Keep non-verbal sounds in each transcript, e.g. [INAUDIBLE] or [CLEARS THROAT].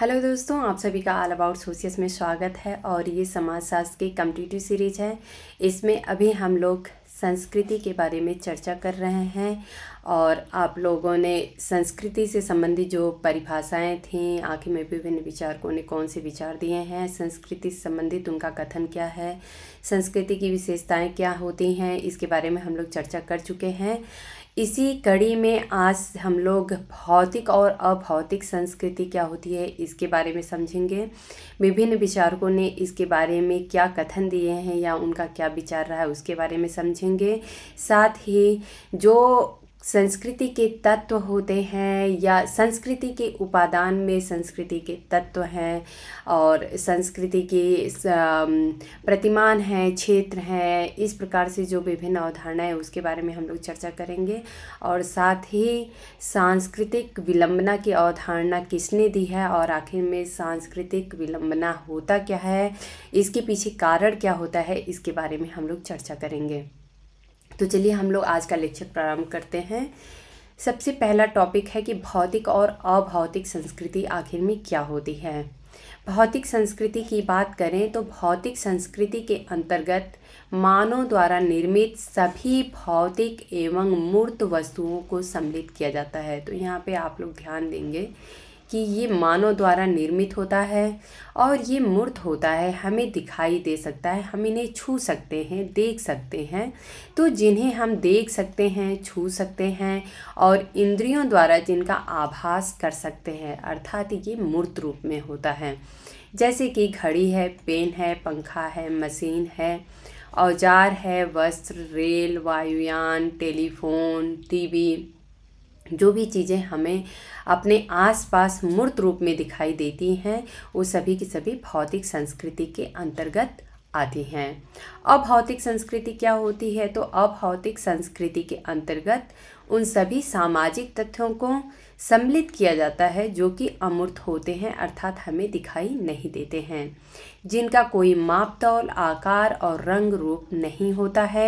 Hello दोस्तों आप सभी का ऑल अबाउट सोशियस में स्वागत है और ये समाजशास्त्र की कम्पिटिटिव सीरीज है इसमें अभी हम लोग संस्कृति के बारे में चर्चा कर रहे हैं और आप लोगों ने संस्कृति से संबंधित जो परिभाषाएं थीं आखिर में विभिन्न विचारकों ने कौन से विचार दिए हैं संस्कृति से संबंधित उनका कथन क्या है संस्कृति की विशेषताएं क्या होती हैं इसके बारे में हम लोग चर्चा कर चुके हैं इसी कड़ी में आज हम लोग भौतिक और अभौतिक संस्कृति क्या होती है इसके बारे में समझेंगे विभिन्न विचारकों ने इसके बारे में क्या कथन दिए हैं या उनका क्या विचार रहा है उसके बारे में समझेंगे साथ ही जो संस्कृति के तत्व होते हैं या संस्कृति के उपादान में संस्कृति के तत्व हैं और संस्कृति के प्रतिमान हैं क्षेत्र हैं इस प्रकार से जो विभिन्न अवधारणाएं उसके बारे में हम लोग चर्चा करेंगे और साथ ही सांस्कृतिक विलंबना की अवधारणा किसने दी है और आखिर में सांस्कृतिक विलंबना होता क्या है इसके पीछे कारण क्या होता है इसके बारे में हम लोग चर्चा करेंगे तो चलिए हम लोग आज का लेक्चर प्रारंभ करते हैं सबसे पहला टॉपिक है कि भौतिक और अभौतिक संस्कृति आखिर में क्या होती है भौतिक संस्कृति की बात करें तो भौतिक संस्कृति के अंतर्गत मानव द्वारा निर्मित सभी भौतिक एवं मूर्त वस्तुओं को सम्मिलित किया जाता है तो यहाँ पे आप लोग ध्यान देंगे कि ये मानव द्वारा निर्मित होता है और ये मूर्त होता है हमें दिखाई दे सकता है हम इन्हें छू सकते हैं देख सकते हैं तो जिन्हें हम देख सकते हैं छू सकते हैं और इंद्रियों द्वारा जिनका आभास कर सकते हैं अर्थात ये मूर्त रूप में होता है जैसे कि घड़ी है पेन है पंखा है मशीन है औजार है वस्त्र रेल वायुयान टेलीफोन टीवी जो भी चीज़ें हमें अपने आसपास मूर्त रूप में दिखाई देती हैं वो सभी की सभी भौतिक संस्कृति के अंतर्गत आती हैं अभौतिक संस्कृति क्या होती है तो अभौतिक संस्कृति के अंतर्गत उन सभी सामाजिक तथ्यों को सम्मिलित किया जाता है जो कि अमूर्त होते हैं अर्थात हमें दिखाई नहीं देते हैं जिनका कोई मापतौल आकार और रंग रूप नहीं होता है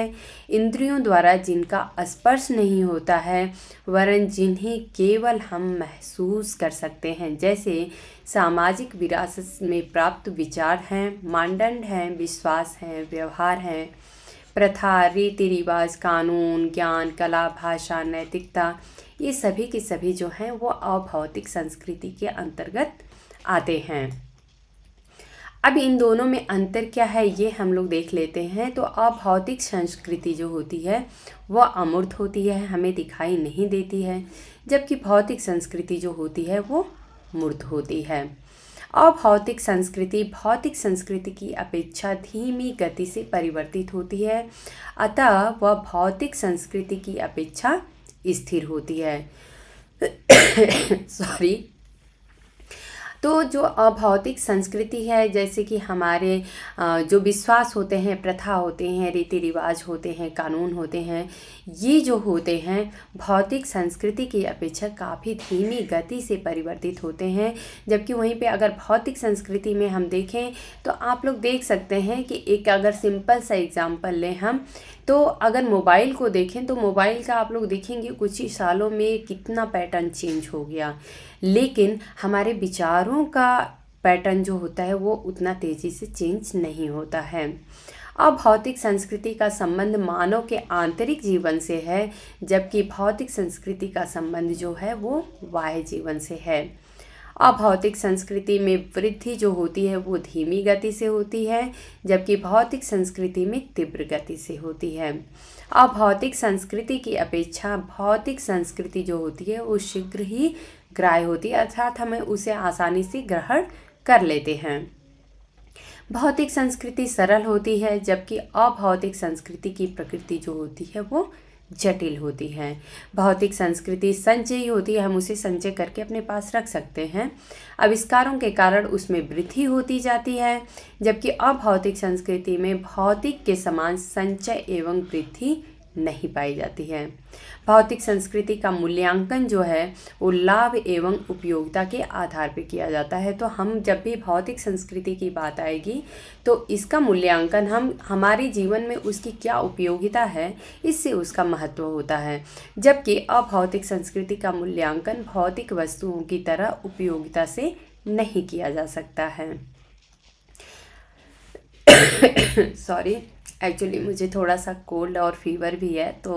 इंद्रियों द्वारा जिनका स्पर्श नहीं होता है वरन जिन्हें केवल हम महसूस कर सकते हैं जैसे सामाजिक विरासत में प्राप्त विचार हैं मानदंड हैं विश्वास हैं व्यवहार हैं प्रथा रीति रिवाज कानून ज्ञान कला भाषा नैतिकता ये सभी के सभी जो हैं वो अभौतिक संस्कृति के अंतर्गत आते हैं अब इन दोनों में अंतर क्या है ये हम लोग देख लेते हैं तो अभौतिक संस्कृति जो होती है वह अमूर्त होती है हमें दिखाई नहीं देती है जबकि भौतिक संस्कृति जो होती है वो मूर्त होती है अभौतिक संस्कृति भौतिक संस्कृति की अपेक्षा धीमी गति से परिवर्तित होती है अतः वह भौतिक संस्कृति की अपेक्षा स्थिर होती है सॉरी [COUGHS] तो जो अभौतिक संस्कृति है जैसे कि हमारे जो विश्वास होते हैं प्रथा होते हैं रीति रिवाज होते हैं कानून होते हैं ये जो होते हैं भौतिक संस्कृति की अपेक्षा काफ़ी धीमी गति से परिवर्तित होते हैं जबकि वहीं पे अगर भौतिक संस्कृति में हम देखें तो आप लोग देख सकते हैं कि एक अगर सिंपल सा एग्ज़ाम्पल लें हम तो अगर मोबाइल को देखें तो मोबाइल का आप लोग देखेंगे कुछ ही सालों में कितना पैटर्न चेंज हो गया लेकिन हमारे विचारों का पैटर्न जो होता है वो उतना तेज़ी से चेंज नहीं होता है अब भौतिक संस्कृति का संबंध मानव के आंतरिक जीवन से है जबकि भौतिक संस्कृति का संबंध जो है वो बाह्य जीवन से है अभौतिक संस्कृति में वृद्धि जो होती है वो धीमी गति से होती है जबकि भौतिक संस्कृति में तीव्र गति से होती है अभौतिक संस्कृति की अपेक्षा भौतिक संस्कृति जो होती है वो शीघ्र ही ग्राह्य होती है अर्थात हमें उसे आसानी से ग्रहण कर लेते हैं भौतिक संस्कृति सरल होती है जबकि अभौतिक संस्कृति की प्रकृति जो होती है वो जटिल होती है भौतिक संस्कृति संचयी होती है हम उसे संचय करके अपने पास रख सकते हैं आविष्कारों के कारण उसमें वृद्धि होती जाती है जबकि अभौतिक संस्कृति में भौतिक के समान संचय एवं वृद्धि नहीं पाई जाती है भौतिक संस्कृति का मूल्यांकन जो है वो लाभ एवं उपयोगिता के आधार पर किया जाता है तो हम जब भी भौतिक संस्कृति की बात आएगी तो इसका मूल्यांकन हम हमारे जीवन में उसकी क्या उपयोगिता है इससे उसका महत्व होता है जबकि अभौतिक संस्कृति का मूल्यांकन भौतिक वस्तुओं की तरह उपयोगिता से नहीं किया जा सकता है सॉरी [COUGHS] एक्चुअली मुझे थोड़ा सा कोल्ड और फीवर भी है तो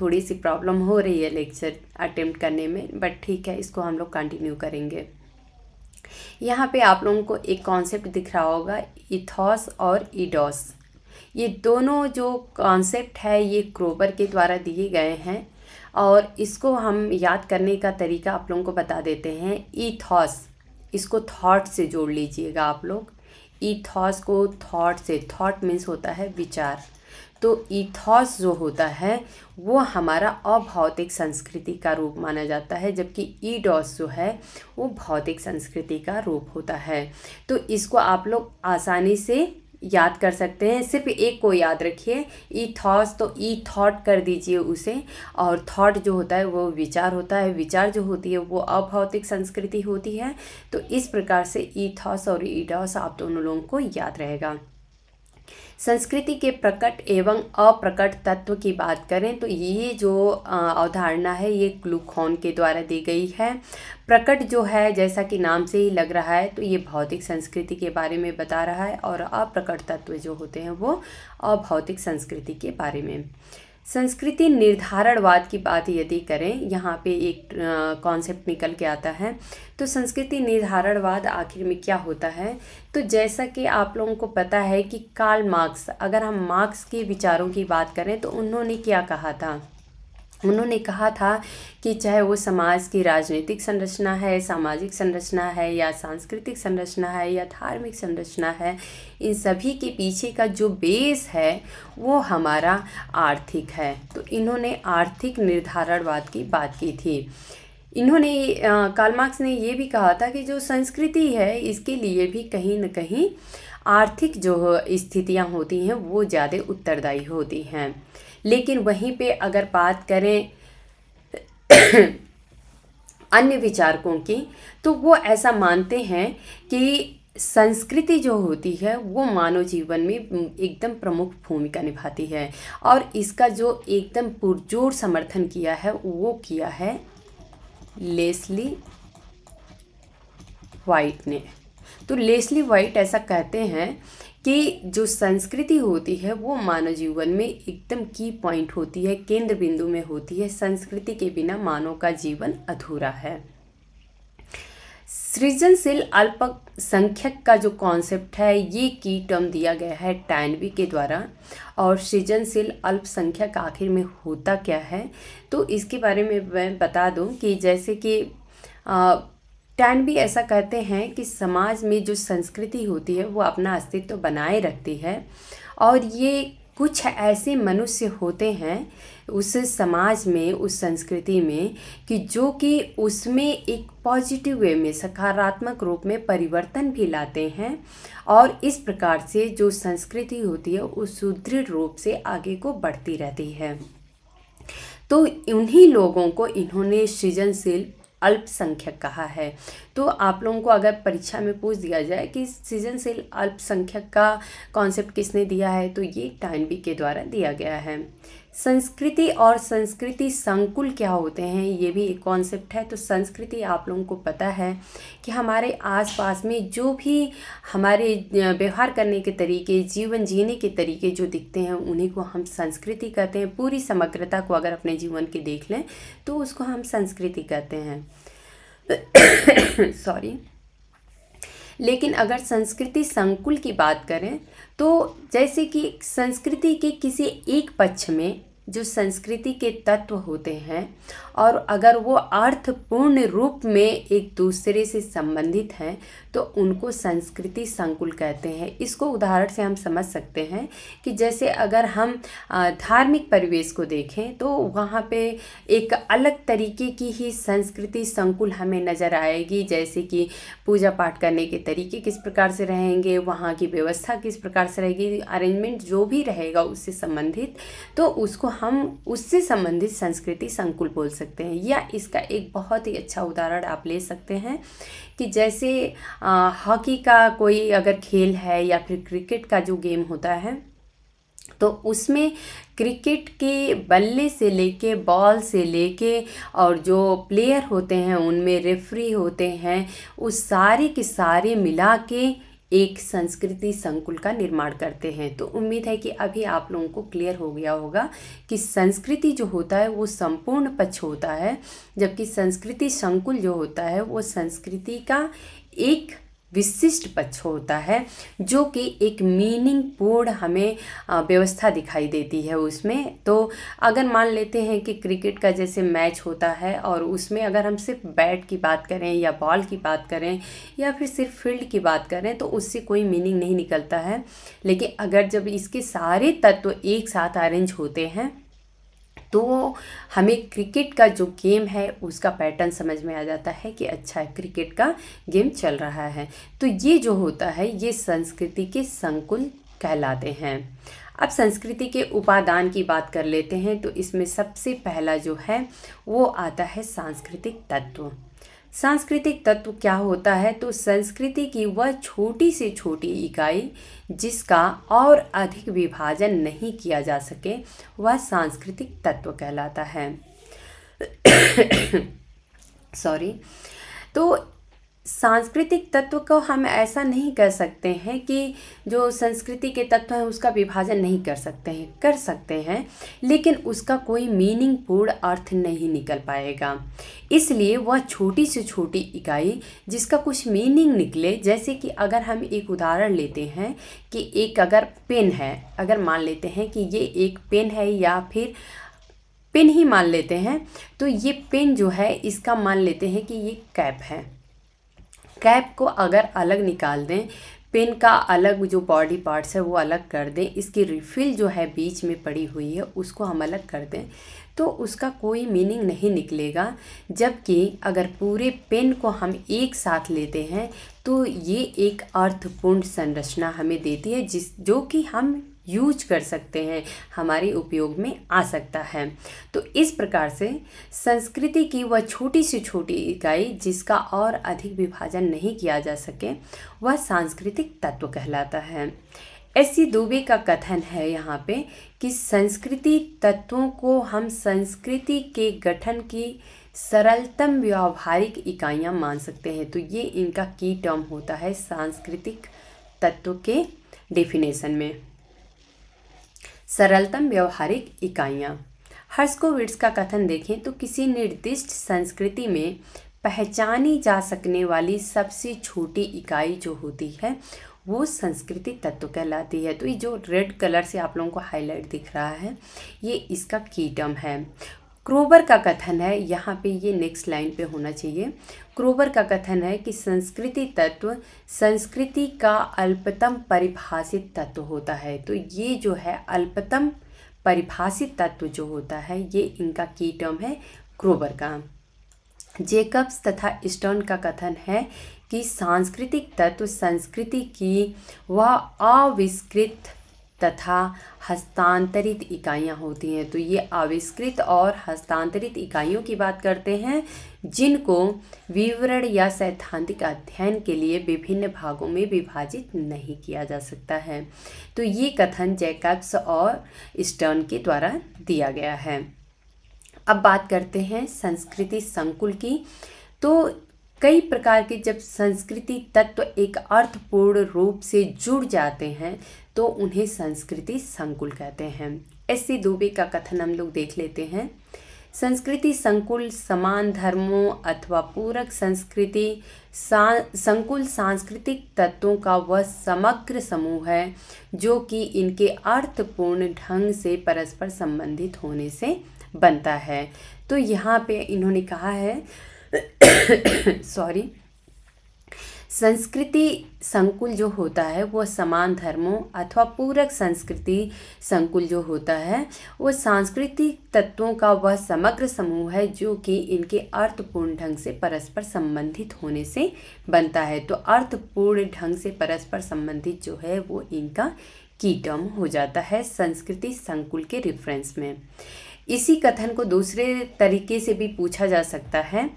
थोड़ी सी प्रॉब्लम हो रही है लेक्चर अटेम्प्ट करने में बट ठीक है इसको हम लोग कंटिन्यू करेंगे यहाँ पे आप लोगों को एक कॉन्सेप्ट दिख रहा होगा इथॉस और इडॉस ये दोनों जो कॉन्सेप्ट है ये क्रोबर के द्वारा दिए गए हैं और इसको हम याद करने का तरीका आप लोगों को बता देते हैं इथॉस इसको थॉट से जोड़ लीजिएगा आप लोग ईथॉस को थॉट से थॉट मीन्स होता है विचार तो ईथॉस जो होता है वो हमारा अभौतिक संस्कृति का रूप माना जाता है जबकि ईडॉस जो है वो भौतिक संस्कृति का रूप होता है तो इसको आप लोग आसानी से याद कर सकते हैं सिर्फ एक को याद रखिए ई थॉस तो ई थॉट कर दीजिए उसे और थॉट जो होता है वो विचार होता है विचार जो होती है वो अभौतिक संस्कृति होती है तो इस प्रकार से ई थॉस और ई डॉस आप दोनों लोगों को याद रहेगा संस्कृति के प्रकट एवं अप्रकट तत्व की बात करें तो ये जो अवधारणा है ये ग्लूकॉन के द्वारा दी गई है प्रकट जो है जैसा कि नाम से ही लग रहा है तो ये भौतिक संस्कृति के बारे में बता रहा है और अप्रकट तत्व जो होते हैं वो अभौतिक संस्कृति के बारे में संस्कृति निर्धारणवाद की बात यदि करें यहाँ पे एक कॉन्सेप्ट निकल के आता है तो संस्कृति निर्धारणवाद आखिर में क्या होता है तो जैसा कि आप लोगों को पता है कि कार्ल मार्क्स अगर हम मार्क्स के विचारों की बात करें तो उन्होंने क्या कहा था हम्म। उन्होंने कहा था कि चाहे वो समाज की राजनीतिक संरचना है सामाजिक संरचना है या सांस्कृतिक संरचना है या धार्मिक संरचना है इन सभी के पीछे का जो बेस है वो हमारा आर्थिक है तो इन्होंने आर्थिक निर्धारणवाद की बात की थी इन्होंने कालमार्क्स ने ये भी कहा था कि जो संस्कृति है इसके लिए भी कहीं ना कहीं आर्थिक जो स्थितियाँ होती हैं वो ज़्यादा उत्तरदायी होती हैं लेकिन वहीं पे अगर बात करें [CLEARS THROAT] अन्य विचारकों की तो वो ऐसा मानते हैं कि संस्कृति जो होती है वो मानव जीवन में एकदम प्रमुख भूमिका निभाती है और इसका जो एकदम पुरजोर समर्थन किया है वो किया है लेस्ली वाइट ने तो लेस्ली वाइट ऐसा कहते हैं कि जो संस्कृति होती है वो मानव जीवन में एकदम की पॉइंट होती है केंद्र बिंदु में होती है संस्कृति के बिना मानव का जीवन अधूरा है सृजनशील अल्पसंख्यक का जो कॉन्सेप्ट है ये की टर्म दिया गया है टैनवी के द्वारा और सृजनशील अल्पसंख्यक आखिर में होता क्या है तो इसके बारे में मैं बता दूं कि जैसे कि टैन भी ऐसा कहते हैं कि समाज में जो संस्कृति होती है वो अपना अस्तित्व बनाए रखती है और ये कुछ ऐसे मनुष्य होते हैं उस समाज में उस संस्कृति में कि जो कि उसमें एक पॉजिटिव वे में सकारात्मक रूप में परिवर्तन भी लाते हैं और इस प्रकार से जो संस्कृति होती है वो सुदृढ़ रूप से आगे को बढ़ती रहती है तो उन्हीं लोगों को इन्होंने सृजनशील अल्पसंख्यक कहा है तो आप लोगों को अगर परीक्षा में पूछ दिया जाए कि सृजनशील अल्पसंख्यक का कॉन्सेप्ट किसने दिया है तो ये बी के द्वारा दिया गया है संस्कृति और संस्कृति संकुल क्या होते हैं ये भी एक कॉन्सेप्ट है तो संस्कृति आप लोगों को पता है कि हमारे आसपास में जो भी हमारे व्यवहार करने के तरीके जीवन जीने के तरीके जो दिखते हैं उन्हीं को हम संस्कृति कहते हैं पूरी समग्रता को अगर अपने जीवन के देख लें तो उसको हम संस्कृति कहते हैं सॉरी [COUGHS] लेकिन अगर संस्कृति संकुल की बात करें तो जैसे कि संस्कृति के किसी एक पक्ष में जो संस्कृति के तत्व होते हैं और अगर वो अर्थपूर्ण रूप में एक दूसरे से संबंधित हैं तो उनको संस्कृति संकुल कहते हैं इसको उदाहरण से हम समझ सकते हैं कि जैसे अगर हम धार्मिक परिवेश को देखें तो वहाँ पे एक अलग तरीके की ही संस्कृति संकुल हमें नज़र आएगी जैसे कि पूजा पाठ करने के तरीके किस प्रकार से रहेंगे वहाँ की व्यवस्था किस प्रकार से रहेगी अरेंजमेंट जो भी रहेगा उससे संबंधित तो उसको हम उससे संबंधित संस्कृति संकुल बोल सकते सकते हैं या इसका एक बहुत ही अच्छा उदाहरण आप ले सकते हैं कि जैसे हॉकी का कोई अगर खेल है या फिर क्रिकेट का जो गेम होता है तो उसमें क्रिकेट के बल्ले से लेके बॉल से लेके और जो प्लेयर होते हैं उनमें रेफरी होते हैं उस सारे के सारे मिला के एक संस्कृति संकुल का निर्माण करते हैं तो उम्मीद है कि अभी आप लोगों को क्लियर हो गया होगा कि संस्कृति जो होता है वो संपूर्ण पक्ष होता है जबकि संस्कृति संकुल जो होता है वो संस्कृति का एक विशिष्ट पक्ष होता है जो कि एक मीनिंगपूर्ण हमें व्यवस्था दिखाई देती है उसमें तो अगर मान लेते हैं कि क्रिकेट का जैसे मैच होता है और उसमें अगर हम सिर्फ बैट की बात करें या बॉल की बात करें या फिर सिर्फ फील्ड की बात करें तो उससे कोई मीनिंग नहीं निकलता है लेकिन अगर जब इसके सारे तत्व तो एक साथ अरेंज होते हैं तो हमें क्रिकेट का जो गेम है उसका पैटर्न समझ में आ जाता है कि अच्छा क्रिकेट का गेम चल रहा है तो ये जो होता है ये संस्कृति के संकुल कहलाते हैं अब संस्कृति के उपादान की बात कर लेते हैं तो इसमें सबसे पहला जो है वो आता है सांस्कृतिक तत्व सांस्कृतिक तत्व क्या होता है तो संस्कृति की वह छोटी से छोटी इकाई जिसका और अधिक विभाजन नहीं किया जा सके वह सांस्कृतिक तत्व कहलाता है सॉरी [COUGHS] तो सांस्कृतिक तत्व को हम ऐसा नहीं कर सकते हैं कि जो संस्कृति के तत्व हैं उसका विभाजन नहीं कर सकते हैं कर सकते हैं लेकिन उसका कोई मीनिंगपूर्ण अर्थ नहीं निकल पाएगा इसलिए वह छोटी से छोटी इकाई जिसका कुछ मीनिंग निकले जैसे कि अगर हम एक उदाहरण लेते हैं कि एक अगर पेन है अगर मान लेते हैं कि ये एक पेन है या फिर पेन ही मान लेते हैं तो ये पेन जो है इसका मान लेते हैं कि ये कैप है कैप को अगर अलग निकाल दें पेन का अलग जो बॉडी पार्ट्स है वो अलग कर दें इसकी रिफिल जो है बीच में पड़ी हुई है उसको हम अलग कर दें तो उसका कोई मीनिंग नहीं निकलेगा जबकि अगर पूरे पेन को हम एक साथ लेते हैं तो ये एक अर्थपूर्ण संरचना हमें देती है जिस जो कि हम यूज कर सकते हैं हमारे उपयोग में आ सकता है तो इस प्रकार से संस्कृति की वह छोटी से छोटी इकाई जिसका और अधिक विभाजन नहीं किया जा सके वह सांस्कृतिक तत्व कहलाता है एस दुबे का कथन है यहाँ पे कि संस्कृति तत्वों को हम संस्कृति के गठन की सरलतम व्यावहारिक इकाइयाँ मान सकते हैं तो ये इनका की टर्म होता है सांस्कृतिक तत्व के डेफिनेशन में सरलतम व्यवहारिक इकाइयाँ हर्स्कोविट्स का कथन देखें तो किसी निर्दिष्ट संस्कृति में पहचानी जा सकने वाली सबसे छोटी इकाई जो होती है वो संस्कृति तत्व कहलाती है तो ये जो रेड कलर से आप लोगों को हाईलाइट दिख रहा है ये इसका कीटम है क्रोबर का कथन है यहाँ पे ये नेक्स्ट लाइन पे होना चाहिए क्रोबर का कथन है कि संस्कृति तत्व संस्कृति का अल्पतम परिभाषित तत्व होता है तो ये जो है अल्पतम परिभाषित तत्व जो होता है ये इनका की टर्म है क्रोबर का जेकब्स तथा स्टोन का कथन है कि सांस्कृतिक तत्व संस्कृति की वह अविष्कृत तथा हस्तांतरित इकाइयाँ होती हैं तो ये आविष्कृत और हस्तांतरित इकाइयों की बात करते हैं जिनको विवरण या सैद्धांतिक अध्ययन के लिए विभिन्न भागों में विभाजित नहीं किया जा सकता है तो ये कथन जैकब्स और स्टर्न के द्वारा दिया गया है अब बात करते हैं संस्कृति संकुल की तो कई प्रकार के जब संस्कृति तत्व तो एक अर्थपूर्ण रूप से जुड़ जाते हैं तो उन्हें संस्कृति संकुल कहते हैं एस दुबे का कथन हम लोग देख लेते हैं संस्कृति संकुल समान धर्मों अथवा पूरक संस्कृति सा संकुल सांस्कृतिक तत्वों का वह समग्र समूह है जो कि इनके अर्थपूर्ण ढंग से परस्पर संबंधित होने से बनता है तो यहाँ पे इन्होंने कहा है सॉरी [COUGHS] संस्कृति संकुल जो होता है वह समान धर्मों अथवा पूरक संस्कृति संकुल जो होता है वो सांस्कृतिक तत्वों का वह समग्र समूह है जो कि इनके अर्थपूर्ण ढंग से परस्पर संबंधित होने से बनता है तो अर्थपूर्ण ढंग से परस्पर संबंधित जो है वो इनका की टर्म हो जाता है संस्कृति संकुल के रेफरेंस में इसी कथन को दूसरे तरीके से भी पूछा जा सकता है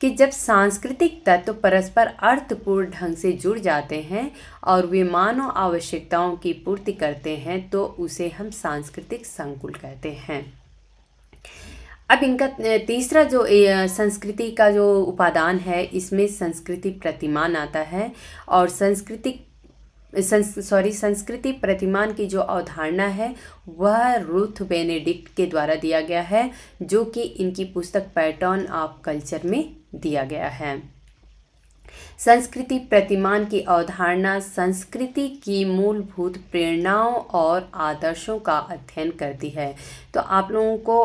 कि जब सांस्कृतिक तत्व परस्पर अर्थपूर्ण ढंग से जुड़ जाते हैं और वे मानव आवश्यकताओं की पूर्ति करते हैं तो उसे हम सांस्कृतिक संकुल कहते हैं अब इनका तीसरा जो संस्कृति का जो उपादान है इसमें संस्कृति प्रतिमान आता है और सांस्कृतिक सॉरी संस्कृति प्रतिमान की जो अवधारणा है वह रूथ बेनेडिक्ट के द्वारा दिया गया है जो कि इनकी पुस्तक पैटर्न ऑफ कल्चर में दिया गया है संस्कृति प्रतिमान की अवधारणा संस्कृति की मूलभूत प्रेरणाओं और आदर्शों का अध्ययन करती है तो आप लोगों को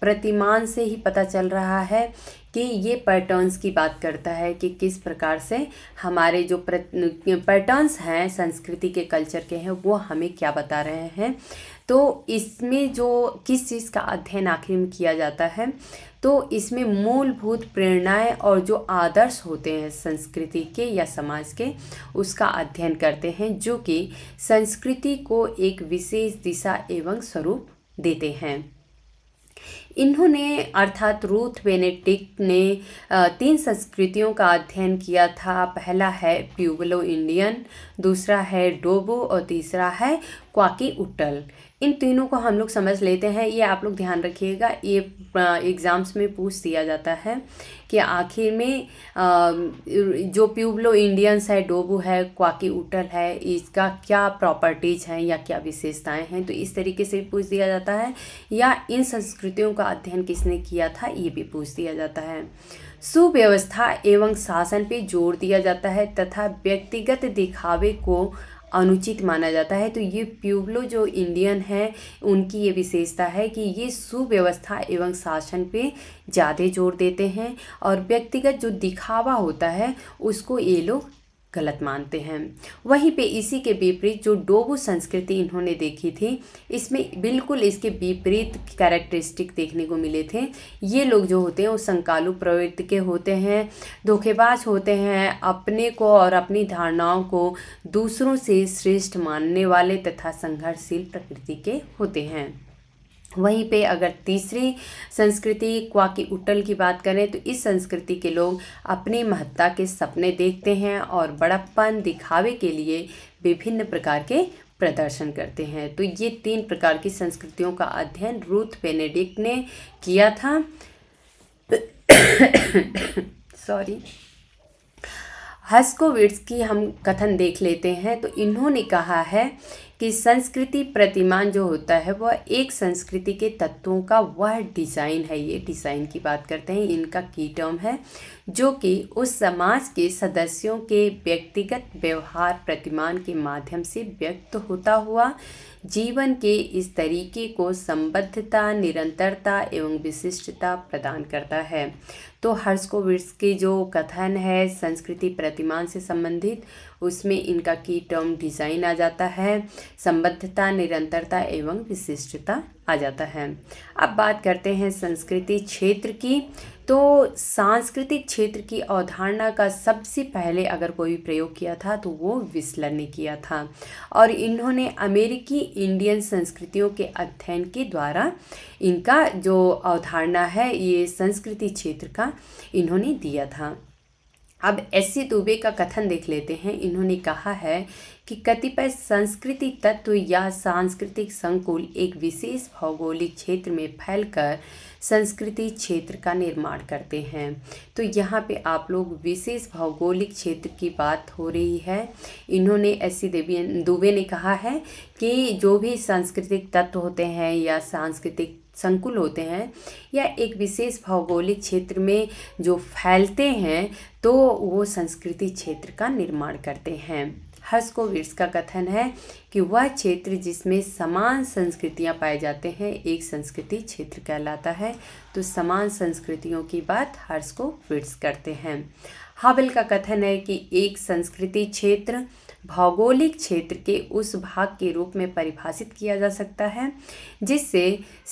प्रतिमान से ही पता चल रहा है कि ये पैटर्न्स की बात करता है कि किस प्रकार से हमारे जो पैटर्न्स हैं संस्कृति के कल्चर के हैं वो हमें क्या बता रहे हैं तो इसमें जो किस चीज़ का अध्ययन आखिर में किया जाता है तो इसमें मूलभूत प्रेरणाएं और जो आदर्श होते हैं संस्कृति के या समाज के उसका अध्ययन करते हैं जो कि संस्कृति को एक विशेष दिशा एवं स्वरूप देते हैं इन्होंने अर्थात रूथ बेनेटिक ने तीन संस्कृतियों का अध्ययन किया था पहला है प्यूबलो इंडियन दूसरा है डोबो और तीसरा है क्वाकी उटल इन तीनों को हम लोग समझ लेते हैं ये आप लोग ध्यान रखिएगा ये एग्ज़ाम्स में पूछ दिया जाता है कि आखिर में आ, जो प्यूबलो इंडियंस है डोबू है क्वाकी उटल है इसका क्या प्रॉपर्टीज़ हैं या क्या विशेषताएं हैं तो इस तरीके से पूछ दिया जाता है या इन संस्कृतियों का अध्ययन किसने किया था ये भी पूछ दिया जाता है सुव्यवस्था एवं शासन पे जोर दिया जाता है तथा व्यक्तिगत दिखावे को अनुचित माना जाता है तो ये प्यूब्लो जो इंडियन है उनकी ये विशेषता है कि ये सुव्यवस्था एवं शासन पे ज़्यादा जोर देते हैं और व्यक्तिगत जो दिखावा होता है उसको ये लोग गलत मानते हैं वहीं पे इसी के विपरीत जो डोबू संस्कृति इन्होंने देखी थी इसमें बिल्कुल इसके विपरीत कैरेक्टरिस्टिक देखने को मिले थे ये लोग जो होते हैं वो संकालु प्रवृत्ति के होते हैं धोखेबाज होते हैं अपने को और अपनी धारणाओं को दूसरों से श्रेष्ठ मानने वाले तथा संघर्षशील प्रकृति के होते हैं वहीं पे अगर तीसरी संस्कृति क्वा की उटल की बात करें तो इस संस्कृति के लोग अपनी महत्ता के सपने देखते हैं और बड़प्पन दिखावे के लिए विभिन्न प्रकार के प्रदर्शन करते हैं तो ये तीन प्रकार की संस्कृतियों का अध्ययन रूथ पेनेडिक ने किया था सॉरी हस्कोविट्स की हम कथन देख लेते हैं तो इन्होंने कहा है कि संस्कृति प्रतिमान जो होता है वह एक संस्कृति के तत्वों का वह डिज़ाइन है ये डिज़ाइन की बात करते हैं इनका की टर्म है जो कि उस समाज के सदस्यों के व्यक्तिगत व्यवहार प्रतिमान के माध्यम से व्यक्त होता हुआ जीवन के इस तरीके को संबद्धता निरंतरता एवं विशिष्टता प्रदान करता है तो हर्षकोविट्स के जो कथन है संस्कृति प्रतिमान से संबंधित उसमें इनका की टर्म डिज़ाइन आ जाता है संबद्धता निरंतरता एवं विशिष्टता आ जाता है अब बात करते हैं संस्कृति क्षेत्र की तो सांस्कृतिक क्षेत्र की अवधारणा का सबसे पहले अगर कोई प्रयोग किया था तो वो विस्लर ने किया था और इन्होंने अमेरिकी इंडियन संस्कृतियों के अध्ययन के द्वारा इनका जो अवधारणा है ये संस्कृति क्षेत्र का इन्होंने दिया था अब एस सी दुबे का कथन देख लेते हैं इन्होंने कहा है कि कतिपय संस्कृति तत्व या सांस्कृतिक संकुल एक विशेष भौगोलिक क्षेत्र में फैलकर संस्कृति क्षेत्र का निर्माण करते हैं तो यहाँ पे आप लोग विशेष भौगोलिक क्षेत्र की बात हो रही है इन्होंने एस सी देवी दुबे ने कहा है कि जो भी सांस्कृतिक तत्व होते हैं या सांस्कृतिक संकुल होते हैं या एक विशेष भौगोलिक क्षेत्र में जो फैलते हैं तो वो संस्कृति क्षेत्र का निर्माण करते हैं हस्कोविट्स का कथन है कि वह क्षेत्र जिसमें समान संस्कृतियां पाए जाते हैं एक संस्कृति क्षेत्र कहलाता है तो समान संस्कृतियों की बात हर्स्कोविट्स करते हैं हाबल का कथन है कि एक संस्कृति क्षेत्र भौगोलिक क्षेत्र के उस भाग के रूप में परिभाषित किया जा सकता है जिससे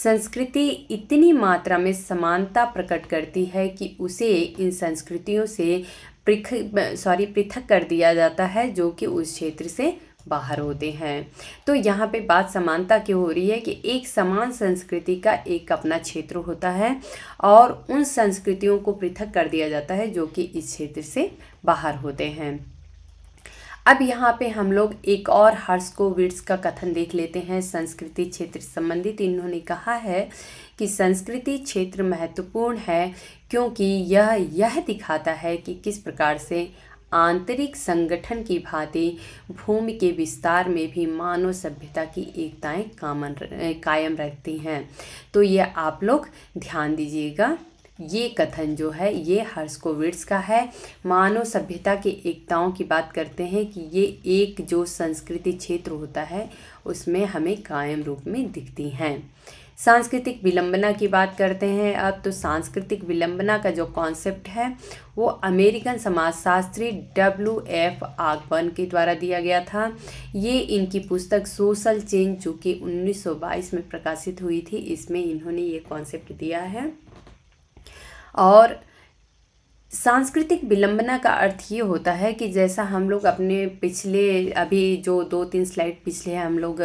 संस्कृति इतनी मात्रा में समानता प्रकट करती है कि उसे इन संस्कृतियों से पृथक सॉरी पृथक कर दिया जाता है जो कि उस क्षेत्र से बाहर होते हैं तो यहाँ पे बात समानता की हो रही है कि एक समान संस्कृति का एक अपना क्षेत्र होता है और उन संस्कृतियों को पृथक कर दिया जाता है जो कि इस क्षेत्र से बाहर होते हैं अब यहाँ पे हम लोग एक और हार्स्कोविट्स का कथन देख लेते हैं संस्कृति क्षेत्र संबंधित इन्होंने कहा है कि संस्कृति क्षेत्र महत्वपूर्ण है क्योंकि यह यह दिखाता है कि किस प्रकार से आंतरिक संगठन की भांति भूमि के विस्तार में भी मानव सभ्यता की एकताएं कामन कायम रखती हैं तो ये आप लोग ध्यान दीजिएगा ये कथन जो है ये हर्सकोविड्स का है मानव सभ्यता की एकताओं की बात करते हैं कि ये एक जो संस्कृति क्षेत्र होता है उसमें हमें कायम रूप में दिखती हैं सांस्कृतिक विलंबना की बात करते हैं अब तो सांस्कृतिक विलंबना का जो कॉन्सेप्ट है वो अमेरिकन समाजशास्त्री डब्ल्यू एफ आगबन के द्वारा दिया गया था ये इनकी पुस्तक सोशल चेंज जो कि 1922 में प्रकाशित हुई थी इसमें इन्होंने ये कॉन्सेप्ट दिया है और सांस्कृतिक विलंबना का अर्थ ये होता है कि जैसा हम लोग अपने पिछले अभी जो दो तीन स्लाइड पिछले हम लोग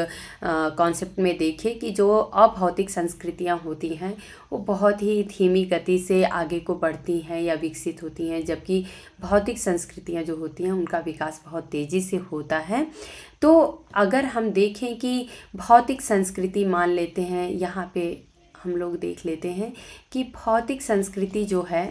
कॉन्सेप्ट में देखे कि जो अभौतिक संस्कृतियाँ होती हैं वो बहुत ही धीमी गति से आगे को बढ़ती हैं या विकसित होती हैं जबकि भौतिक संस्कृतियाँ जो होती हैं उनका विकास बहुत तेज़ी से होता है तो अगर हम देखें कि भौतिक संस्कृति मान लेते हैं यहाँ पे हम लोग देख लेते हैं कि भौतिक संस्कृति जो है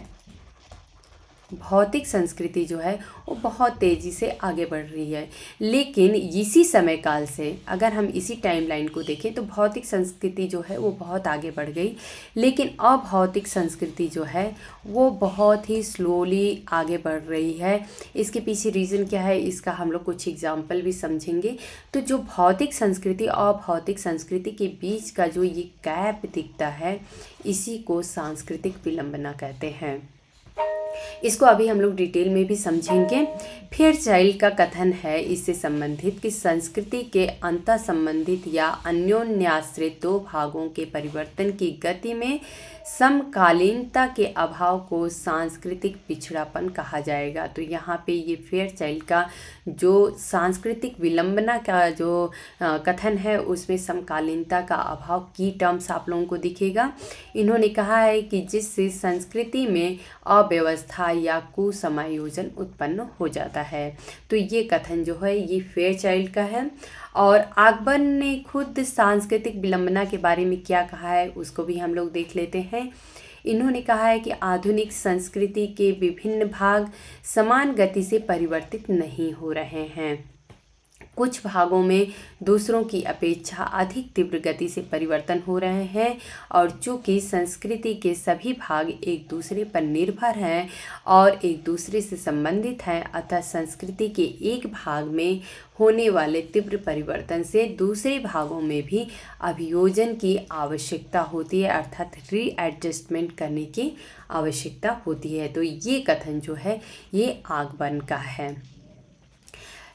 भौतिक संस्कृति जो है वो बहुत तेज़ी से आगे बढ़ रही है लेकिन इसी समय काल से अगर हम इसी टाइम लाइन को देखें तो भौतिक संस्कृति जो है वो बहुत आगे बढ़ गई लेकिन अभौतिक संस्कृति जो है वो बहुत ही स्लोली आगे बढ़ रही है इसके पीछे रीज़न क्या है इसका हम लोग कुछ एग्ज़ाम्पल भी समझेंगे तो जो भौतिक संस्कृति और भौतिक संस्कृति के बीच का जो ये गैप दिखता है इसी को सांस्कृतिक विलंबना कहते हैं इसको अभी हम लोग डिटेल में भी समझेंगे फिर चाइल्ड का कथन है इससे संबंधित कि संस्कृति के अंत संबंधित या अन्योन्याश्रित दो भागों के परिवर्तन की गति में समकालीनता के अभाव को सांस्कृतिक पिछड़ापन कहा जाएगा तो यहाँ पे ये फेयर चाइल्ड का जो सांस्कृतिक विलंबना का जो कथन है उसमें समकालीनता का अभाव की टर्म्स आप लोगों को दिखेगा इन्होंने कहा है कि जिससे संस्कृति में अव्यवस्था अवस्था या कुसमायोजन उत्पन्न हो जाता है तो ये कथन जो है ये फेयर चाइल्ड का है और अकबर ने खुद सांस्कृतिक विलंबना के बारे में क्या कहा है उसको भी हम लोग देख लेते हैं इन्होंने कहा है कि आधुनिक संस्कृति के विभिन्न भाग समान गति से परिवर्तित नहीं हो रहे हैं कुछ भागों में दूसरों की अपेक्षा अधिक तीव्र गति से परिवर्तन हो रहे हैं और चूँकि संस्कृति के सभी भाग एक दूसरे पर निर्भर हैं और एक दूसरे से संबंधित हैं अतः संस्कृति के एक भाग में होने वाले तीव्र परिवर्तन से दूसरे भागों में भी अभियोजन की आवश्यकता होती है अर्थात रीएडजस्टमेंट करने की आवश्यकता होती है तो ये कथन जो है ये आगमन का है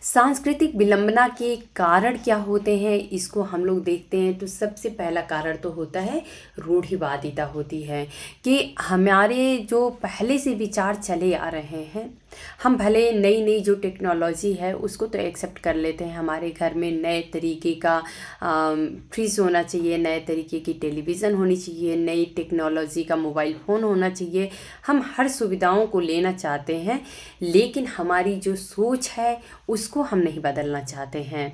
सांस्कृतिक विलंबना के कारण क्या होते हैं इसको हम लोग देखते हैं तो सबसे पहला कारण तो होता है रूढ़िवादिता होती है कि हमारे जो पहले से विचार चले आ रहे हैं हम भले नई नई जो टेक्नोलॉजी है उसको तो एक्सेप्ट कर लेते हैं हमारे घर में नए तरीके का फ्रिज होना चाहिए नए तरीके की टेलीविज़न होनी चाहिए नई टेक्नोलॉजी का मोबाइल फ़ोन होना चाहिए हम हर सुविधाओं को लेना चाहते हैं लेकिन हमारी जो सोच है उसको हम नहीं बदलना चाहते हैं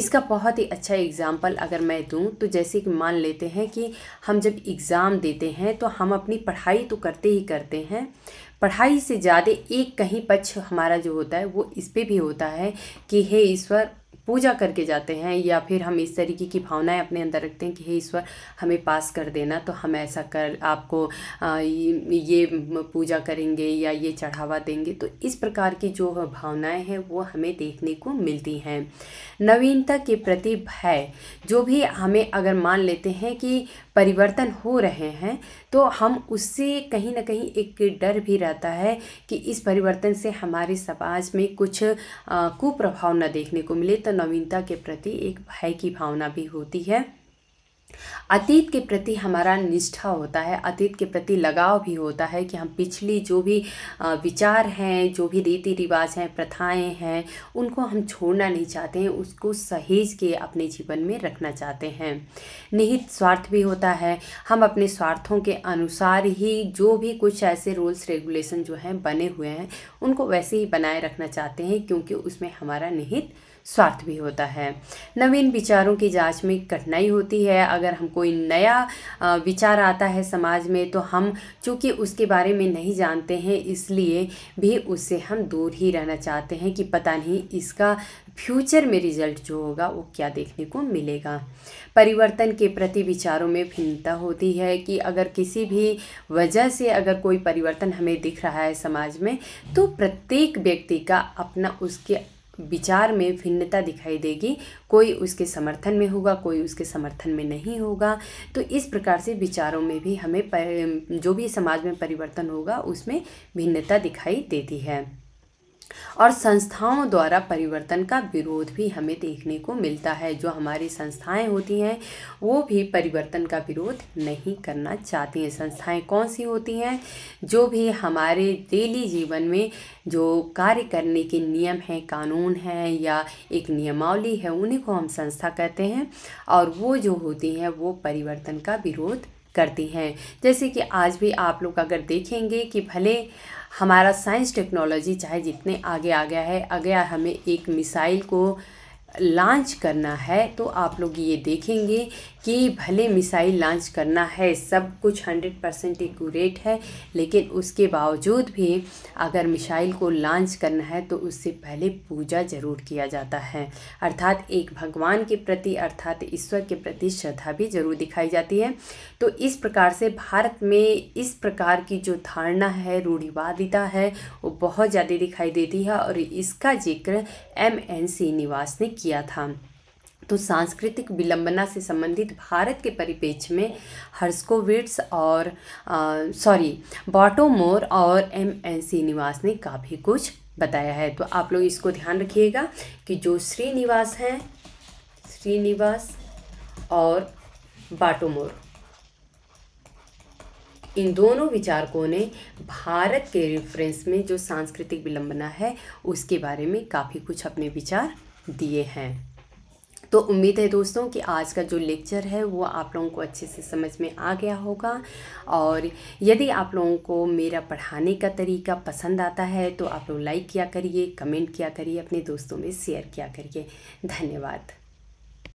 इसका बहुत ही अच्छा एग्ज़ाम्पल अगर मैं दूँ तो जैसे कि मान लेते हैं कि हम जब एग्ज़ाम देते हैं तो हम अपनी पढ़ाई तो करते ही करते हैं पढ़ाई से ज़्यादा एक कहीं पक्ष हमारा जो होता है वो इस पर भी होता है कि हे ईश्वर पूजा करके जाते हैं या फिर हम इस तरीके की भावनाएं अपने अंदर रखते हैं कि हे ईश्वर हमें पास कर देना तो हम ऐसा कर आपको ये पूजा करेंगे या ये चढ़ावा देंगे तो इस प्रकार की जो भावनाएं हैं वो हमें देखने को मिलती हैं नवीनता के प्रति भय जो भी हमें अगर मान लेते हैं कि परिवर्तन हो रहे हैं तो हम उससे कहीं ना कहीं एक डर भी रहता है कि इस परिवर्तन से हमारे समाज में कुछ कुप्रभाव न देखने को मिले तो नवीनता के प्रति एक भय की भावना भी होती है अतीत के प्रति हमारा निष्ठा होता है अतीत के प्रति लगाव भी होता है कि हम पिछली जो भी विचार हैं जो भी रीति रिवाज हैं प्रथाएं हैं उनको हम छोड़ना नहीं चाहते हैं उसको सहेज के अपने जीवन में रखना चाहते हैं निहित स्वार्थ भी होता है हम अपने स्वार्थों के अनुसार ही जो भी कुछ ऐसे रूल्स रेगुलेशन जो हैं बने हुए हैं उनको वैसे ही बनाए रखना चाहते हैं क्योंकि उसमें हमारा निहित स्वार्थ भी होता है नवीन विचारों की जांच में कठिनाई होती है अगर हम कोई नया विचार आता है समाज में तो हम चूँकि उसके बारे में नहीं जानते हैं इसलिए भी उससे हम दूर ही रहना चाहते हैं कि पता नहीं इसका फ्यूचर में रिजल्ट जो होगा वो क्या देखने को मिलेगा परिवर्तन के प्रति विचारों में भिन्नता होती है कि अगर किसी भी वजह से अगर कोई परिवर्तन हमें दिख रहा है समाज में तो प्रत्येक व्यक्ति का अपना उसके विचार में भिन्नता दिखाई देगी कोई उसके समर्थन में होगा कोई उसके समर्थन में नहीं होगा तो इस प्रकार से विचारों में भी हमें जो भी समाज में परिवर्तन होगा उसमें भिन्नता दिखाई देती है और संस्थाओं द्वारा परिवर्तन का विरोध भी हमें देखने को मिलता है जो हमारी संस्थाएं होती हैं वो भी परिवर्तन का विरोध नहीं करना चाहती हैं संस्थाएं कौन सी होती हैं जो भी हमारे डेली जीवन में जो कार्य करने के नियम हैं कानून हैं या एक नियमावली है उन्हीं को हम संस्था कहते हैं और वो जो होती हैं वो परिवर्तन का विरोध करती हैं जैसे कि आज भी आप लोग अगर देखेंगे कि भले हमारा साइंस टेक्नोलॉजी चाहे जितने आगे आ गया है अगर हमें एक मिसाइल को लॉन्च करना है तो आप लोग ये देखेंगे कि भले मिसाइल लॉन्च करना है सब कुछ हंड्रेड परसेंट एकूरेट है लेकिन उसके बावजूद भी अगर मिसाइल को लॉन्च करना है तो उससे पहले पूजा ज़रूर किया जाता है अर्थात एक भगवान के प्रति अर्थात ईश्वर के प्रति श्रद्धा भी ज़रूर दिखाई जाती है तो इस प्रकार से भारत में इस प्रकार की जो धारणा है रूढ़िवादिता है वो बहुत ज़्यादा दिखाई देती है और इसका जिक्र एम एन सी निवास ने किया था तो सांस्कृतिक विलंबना से संबंधित भारत के परिपेक्ष में हर्स्कोविट्स और सॉरी बॉटोमोर और एम एन श्रीनिवास ने काफ़ी कुछ बताया है तो आप लोग इसको ध्यान रखिएगा कि जो श्रीनिवास हैं श्रीनिवास और बाटोमोर इन दोनों विचारकों ने भारत के रेफरेंस में जो सांस्कृतिक विलंबना है उसके बारे में काफ़ी कुछ अपने विचार दिए हैं तो उम्मीद है दोस्तों कि आज का जो लेक्चर है वो आप लोगों को अच्छे से समझ में आ गया होगा और यदि आप लोगों को मेरा पढ़ाने का तरीका पसंद आता है तो आप लोग लाइक किया करिए कमेंट किया करिए अपने दोस्तों में शेयर किया करिए धन्यवाद